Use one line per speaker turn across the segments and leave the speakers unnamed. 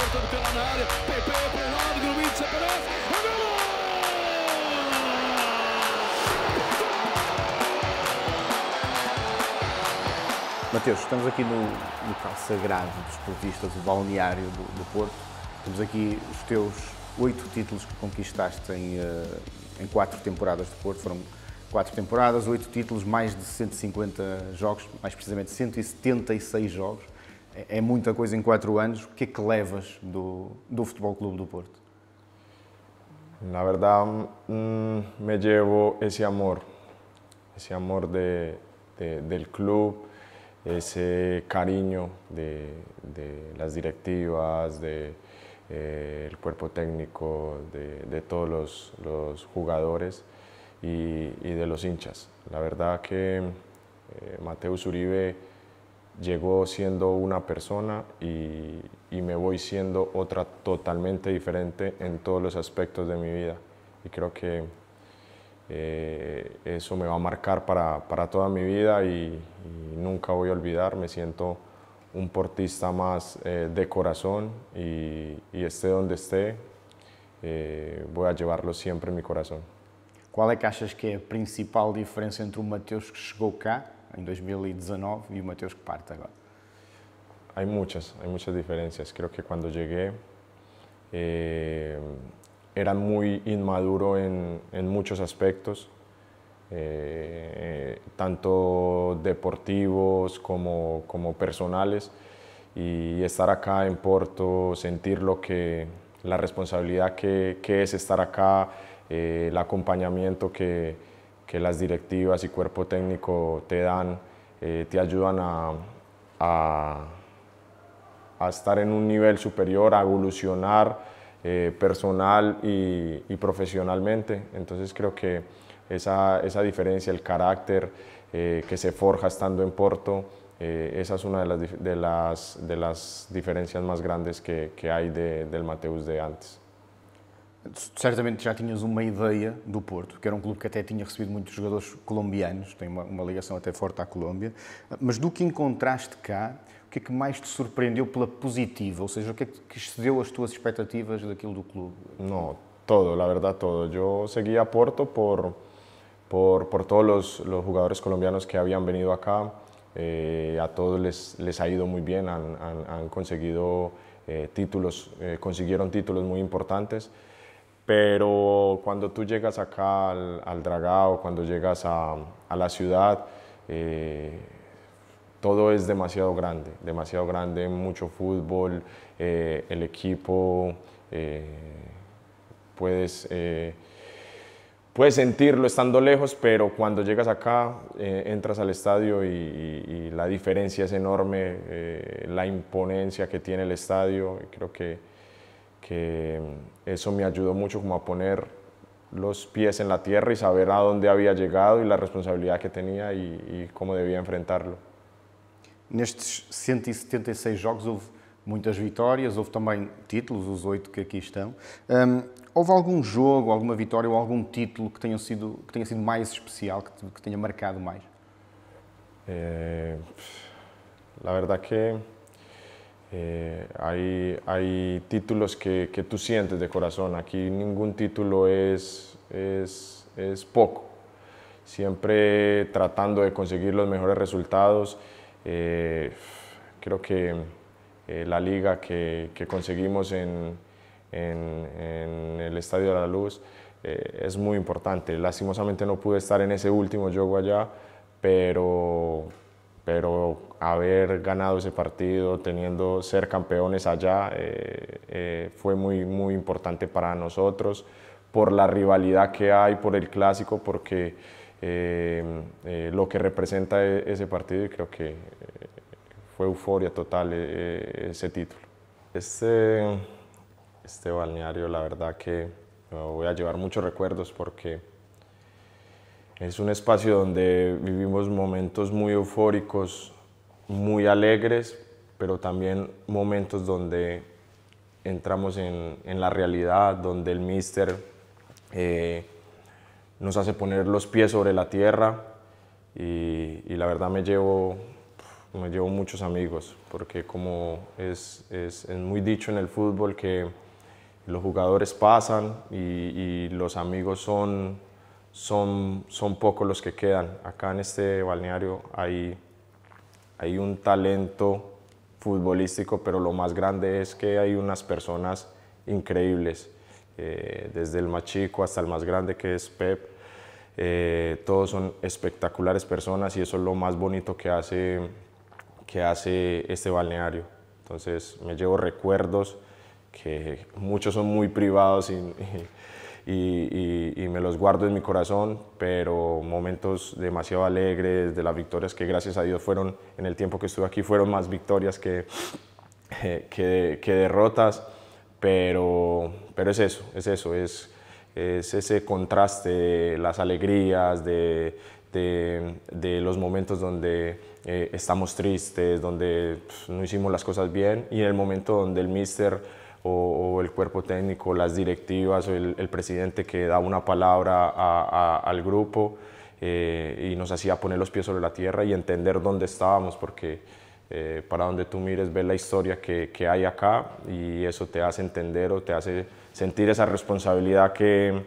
Horton pela na área, Pepe é para o lado, Grubitz aparece, é gol! Mateus, estamos aqui no, local sagrado dos portistas, o balneário do, do, Porto. Temos aqui os teus oito títulos que conquistaste em, eh, em quatro temporadas de Porto. Foram quatro temporadas, oito títulos, mais de 150 jogos, mais precisamente 176 jogos. Es muita cosa en em cuatro años, ¿qué que é que levas do Porto?
La verdad, um, um, me llevo ese amor, ese amor del club, ese cariño de, las directivas, del eh, cuerpo técnico, de, todos los, los jugadores y, de los hinchas. La verdad que eh, Mateus Uribe Llegó siendo una persona y, me voy siendo otra totalmente diferente en todos los aspectos de mi vida. Y creo que eh, eso me va a marcar para, para toda mi vida y, nunca voy a olvidar. Me siento un portista más eh, de corazón y, y, esté donde esté, eh, voy a llevarlo siempre en mi corazón.
¿Cuál es que achas que principal diferencia entre un Mateus que llegó acá, en 2019 y Mateus que parte ahora. Hay muchas, hay muchas
diferencias. Creo que cuando llegué eh, era muy inmaduro en, muchos aspectos, eh, eh, tanto deportivos como, como personales. Y estar acá en Porto, sentir lo que, la responsabilidad que, es estar acá, el acompañamiento que, que las directivas y cuerpo técnico te dan, eh, te ayudan a, estar en un nivel superior, a evolucionar eh, personal y, profesionalmente. Entonces creo que esa, diferencia, el carácter eh, que se forja estando en Porto, esa es una de las, de las, diferencias
más grandes que, hay del Mateus de antes. certamente já tinhas uma ideia do Porto, que era um clube que até tinha recebido muitos jogadores colombianos, tem uma, uma ligação até forte à Colômbia, mas do que encontraste cá, o que é que mais te surpreendeu pela positiva? Ou seja, o que é que excedeu as tuas expectativas daquilo do clube? Não, todo, na verdade
todo. Eu segui a Porto por, por, por todos os, os jogadores colombianos que haviam venido acá. Eh, a todos les, les, ha ido muito bem han, han, han conseguido eh, títulos, eh, títulos muito importantes. Pero cuando tú llegas acá al, Dragado, Dragao, cuando llegas a, la ciudad, eh, todo es demasiado grande, demasiado grande, mucho fútbol, eh, el equipo, eh, puedes, puedes sentirlo estando lejos, pero cuando llegas acá, entras al estadio y, y, la diferencia es enorme, la imponencia que tiene el estadio, creo que que mm, eso me ayudó mucho como a poner los pies en la tierra y saber a dónde había llegado y la responsabilidad que tenía y,
y cómo debía enfrentarlo. Nestes 176 jogos houve muitas vitórias, houve também títulos, os oito que aqui estão. Um, houve algum jogo, alguma vitória ou algum título que tenha sido, que tenha sido mais especial, que, que tenha marcado mais? Eh, la verdad que Eh,
hay, hay, títulos que, que, tú sientes de corazón, aquí ningún título es, es, es poco, siempre tratando de conseguir los mejores resultados. Eh, creo que eh, la liga que, que conseguimos en, en, en, el Estadio de la Luz es muy importante. Lastimosamente no pude estar en ese último juego allá, pero pero haber ganado ese partido, teniendo ser campeones allá, eh, eh, fue muy, muy importante para nosotros, por la rivalidad que hay, por el clásico, porque eh, lo que representa e, ese partido y creo que fue euforia total ese título. Este, este balneario, la verdad que me voy a llevar muchos recuerdos porque es un espacio donde vivimos momentos muy eufóricos, muy alegres, pero también momentos donde entramos en, en la realidad, donde el mister eh, nos hace poner los pies sobre la tierra y, la verdad me llevo, me llevo muchos amigos, porque como es, es, es muy dicho en el fútbol que los jugadores pasan y los amigos son son, son pocos los que quedan. Acá en este balneario hay, hay un talento futbolístico, pero lo más grande es que hay unas personas increíbles, eh, desde el más chico hasta el más grande que es Pep. Eh, todos son espectaculares personas y eso es lo más bonito que hace, que hace este balneario. Entonces me llevo recuerdos que muchos son muy privados y y, me los guardo en mi corazón, pero momentos demasiado alegres de las victorias que gracias a Dios fueron, en el tiempo que estuve aquí, fueron más victorias que, eh, que, derrotas, pero, pero es eso, es eso, es, es ese contraste de las alegrías, de, de, los momentos donde eh, estamos tristes, donde pues, no hicimos las cosas bien y en el momento donde el mister o, el cuerpo técnico, las directivas o el, presidente que da una palabra al grupo eh, y nos hacía poner los pies sobre la tierra y entender dónde estábamos, porque eh, para donde tú mires, ves la historia que, que, hay acá y eso te hace entender o te hace sentir esa responsabilidad que,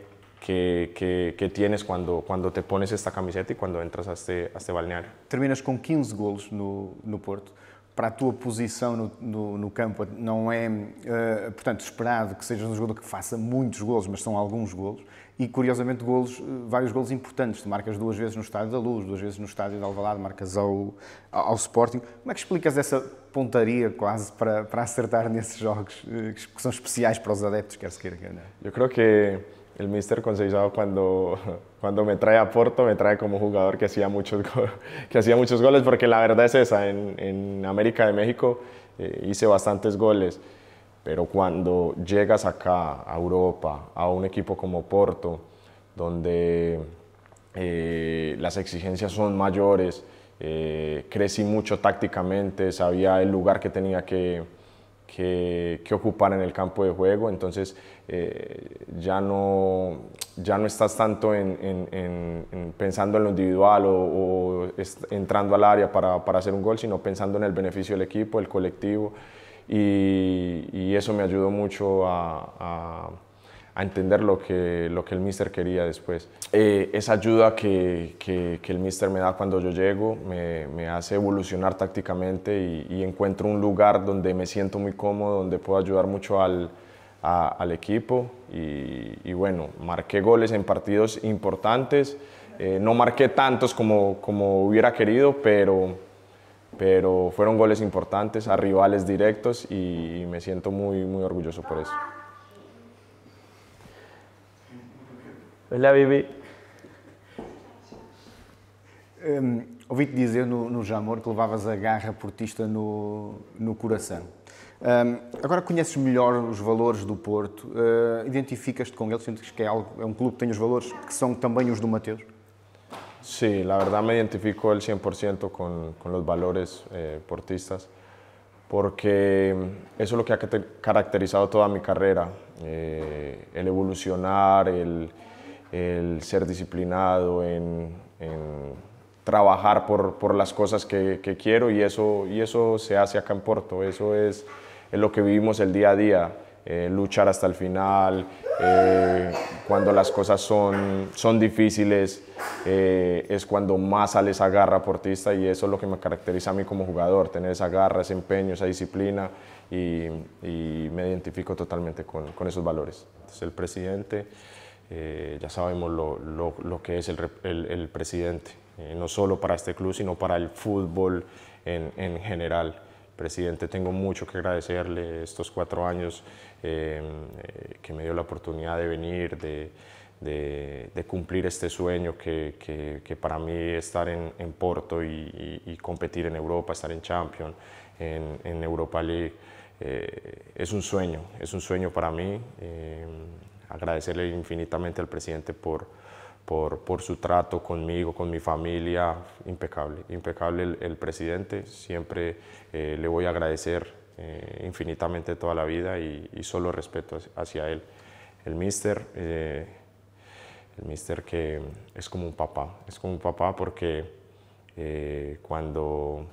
que, que, tienes cuando, cuando te pones esta camiseta y cuando entras a este, a este balneario.
Terminas con 15 goles no, no Porto. para a tua posição no, no, no campo não é, uh, portanto, esperado que sejas um jogador que faça muitos golos, mas são alguns golos, e curiosamente golos, eh, vários golos importantes, tu marcas duas vezes no Estádio da Luz, duas vezes no Estádio de Alvalade, marcas ao, ao Sporting. Como é que explicas essa pontaria quase para, para acertar nesses jogos eh, que são especiais para os adeptos, quer se queira, quer não?
Eu creio que el Mister Conceizado cuando, cuando me trae a Porto, me trae como jugador que hacía muchos, que hacía muchos goles, porque la verdad es esa, en, en América de México eh, hice bastantes goles, pero cuando llegas acá, a Europa, a un equipo como Porto, donde eh, las exigencias son mayores, eh, crecí mucho tácticamente, sabía el lugar que tenía que que, ocupar en el campo de juego, entonces eh, ya, no, ya no estás tanto en, pensando en lo individual o, entrando al área para, para, hacer un gol, sino pensando en el beneficio del equipo, el colectivo, y, eso me ayudó mucho a a entender lo que, lo que el mister quería después. Eh, esa ayuda que, que, el mister me da cuando yo llego me, me hace evolucionar tácticamente y, encuentro un lugar donde me siento muy cómodo, donde puedo ayudar mucho al, al equipo y, bueno, marqué goles en partidos importantes. Eh, no marqué tantos como, como hubiera querido, pero, pero fueron goles importantes a rivales directos y, y me siento muy, muy orgulloso por eso.
Olá, bebê. Um, Ouvi-te dizer no, no, Jamor que levavas a garra portista no, no coração. Um, agora conheces melhor os valores do Porto, uh, identificas-te com eles, sentes que é, algo, é um clube que tem os valores que são também os do Mateus? Sí, la verdad me identifico al
100% con, con, los valores eh, portistas, porque hum, eso es lo que ha caracterizado toda mi carrera, eh, el evolucionar, el, el ser disciplinado, en, trabajar por, por, las cosas que, quiero y eso, y eso se hace acá en Porto, eso es, lo que vivimos el día a día. Eh, luchar hasta el final, eh, cuando las cosas son, son difíciles, eh, es cuando más sale esa garra portista y eso es lo que me caracteriza a mí como jugador, tener esa garra, ese empeño, esa disciplina y, me identifico totalmente con, esos valores. el presidente eh, ya sabemos lo, lo, que es el, el, presidente, eh, no solo para este club, sino para el fútbol en, en general. Presidente, tengo mucho que agradecerle estos cuatro años em, eh, que me dio la oportunidad de venir, de, de, cumplir este sueño que, que, para mí estar en, en Porto y, competir en Europa, estar en Champions, en, en Europa League, es un sueño, es un sueño para mí. Em, agradecerle infinitamente al presidente por, por, su trato conmigo, con mi familia, impecable, impecable el, presidente, siempre eh, le voy a agradecer eh, infinitamente toda la vida y, solo respeto hacia él. El mister, eh, el mister que es como un papá, es como un papá porque cuando,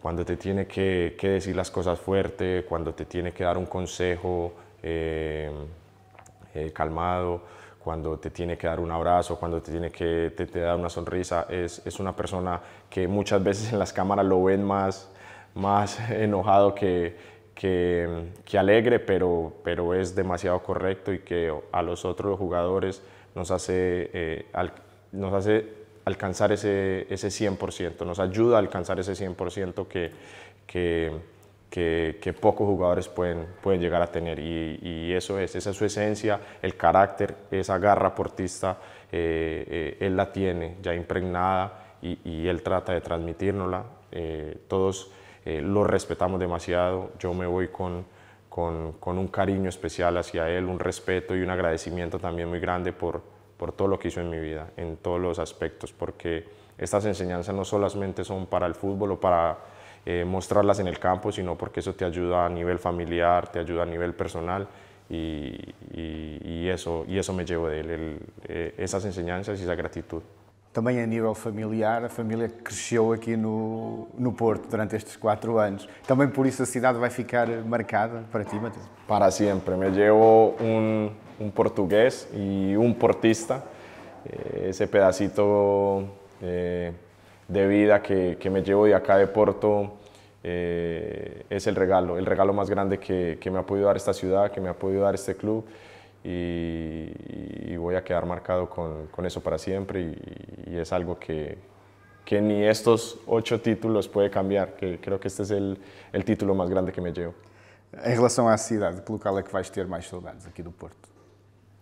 cuando te tiene que, que, decir las cosas fuerte, cuando te tiene que dar un consejo, eh, calmado, cuando te tiene que dar un abrazo, cuando te tiene que te, te dar una sonrisa. Es, una persona que muchas veces en las cámaras lo ven más, más enojado que, que, alegre, pero, pero es demasiado correcto y que a los otros jugadores nos hace, eh, nos hace alcanzar ese, ese 100%, nos ayuda a alcanzar ese 100% que... que que, pocos jugadores pueden, pueden llegar a tener. Y, eso es, esa es su esencia, el carácter, esa garra portista, eh, eh, él la tiene ya impregnada y, él trata de transmitírnosla. Eh, todos lo respetamos demasiado. Yo me voy con, un cariño especial hacia él, un respeto y un agradecimiento también muy grande por todo lo que hizo en mi vida, en todos los aspectos, porque estas enseñanzas no solamente son para el fútbol o para eh, mostrarlas en el campo, sino porque eso te ayuda a nivel familiar, te ayuda a nivel personal y, eso, y eso me llevo de él, eh, esas enseñanzas y esa gratitud.
También a nivel familiar, la familia creció aquí no, no Porto durante estos cuatro años. ¿También por eso la ciudad va a ficar marcada para ti, Matías?
Para siempre. Me llevo un portugués y un portista. Eh, ese pedacito de vida que, que me llevo de acá de Porto eh, es el regalo, el regalo más grande que, que, me ha podido dar esta ciudad, que me ha podido dar este club y, voy a quedar marcado con, con eso para siempre y, es algo que, que ni estos ocho títulos puede cambiar, que creo que este es el, el, título más grande que me llevo. En relación a la ciudad, ¿qué local es que vais a tener más soldados aquí de Porto?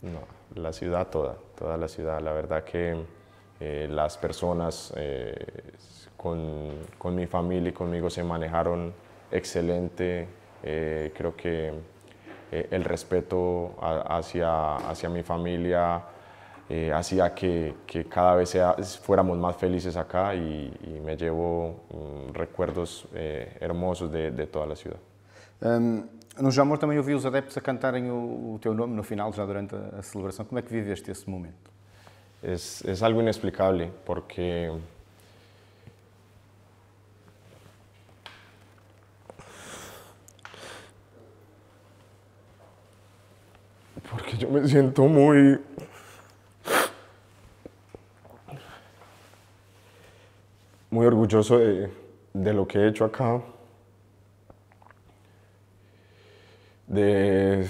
No, la ciudad toda, toda la ciudad. La verdad que eh, las personas eh, con, con, mi familia y conmigo se manejaron excelente. Eh, creo que el respeto hacia, hacia mi familia hacía que, cada vez fuéramos más felices acá y, y me
llevo mm, recuerdos hermosos de, toda la ciudad. Um... No Jamor también oí os adeptos a cantarem o, teu nombre no final, durante la celebración. ¿Cómo Como é que viveste ese momento? es, algo inexplicable porque
porque yo me siento muy muy orgulloso de, de lo que he hecho acá de,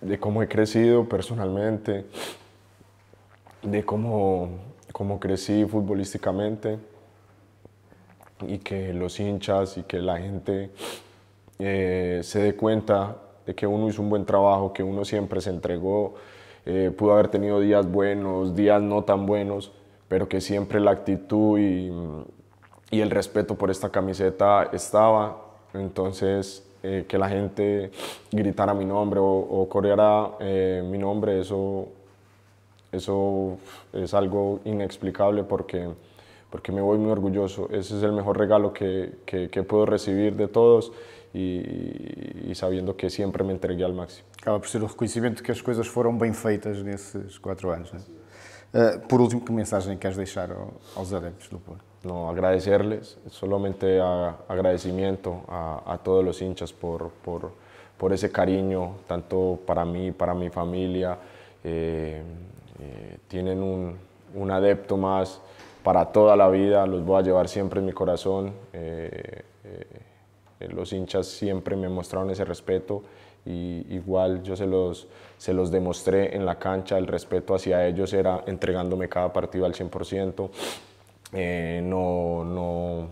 de cómo he crecido personalmente de cómo, cómo crecí futbolísticamente y que los hinchas y que la gente eh, se dé cuenta de que uno hizo un buen trabajo, que uno siempre se entregó, eh, pudo haber tenido días buenos, días no tan buenos, pero que siempre la actitud y, el respeto por esta camiseta estaba. Entonces, eh, que la gente gritara mi nombre o, o corriera mi nombre, eso eso es algo inexplicable porque, porque me voy muy orgulloso. Ese es el mejor regalo que, que, puedo recibir de todos y
sabiendo que siempre me entregué al máximo. Acaba por ser el reconocimiento de que las cosas fueron bien feitas en esos cuatro años. Eh, por último, que mensagem dejar a los adeptos No, agradecerles, solamente a, agradecimiento a, todos los hinchas por,
por, por ese cariño, tanto para mí, para mi familia. Eh, eh, tienen un, un, adepto más para toda la vida, los voy a llevar siempre en mi corazón. Eh, eh, los hinchas siempre me mostraron ese respeto y igual yo se los, se los demostré en la cancha, el respeto hacia ellos era entregándome cada partido al 100%, no, no,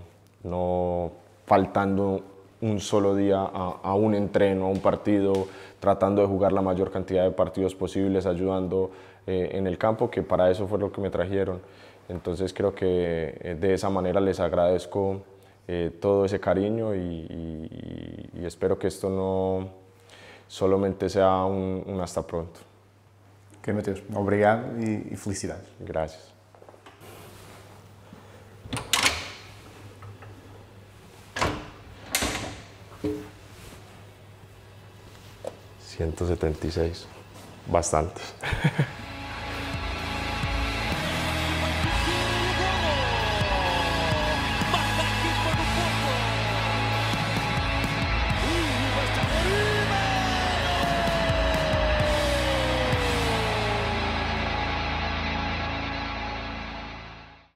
no, faltando un solo día a, a, un entreno, a un partido, tratando de jugar la mayor cantidad de partidos posibles, ayudando eh, en el campo, que para eso fue lo que me trajeron. Entonces creo que eh, de esa manera les agradezco eh, todo ese cariño y, espero que esto no solamente sea un, hasta pronto. Ok, Mateus,
obrigado y felicidades. Gracias.
...176... ...bastantes...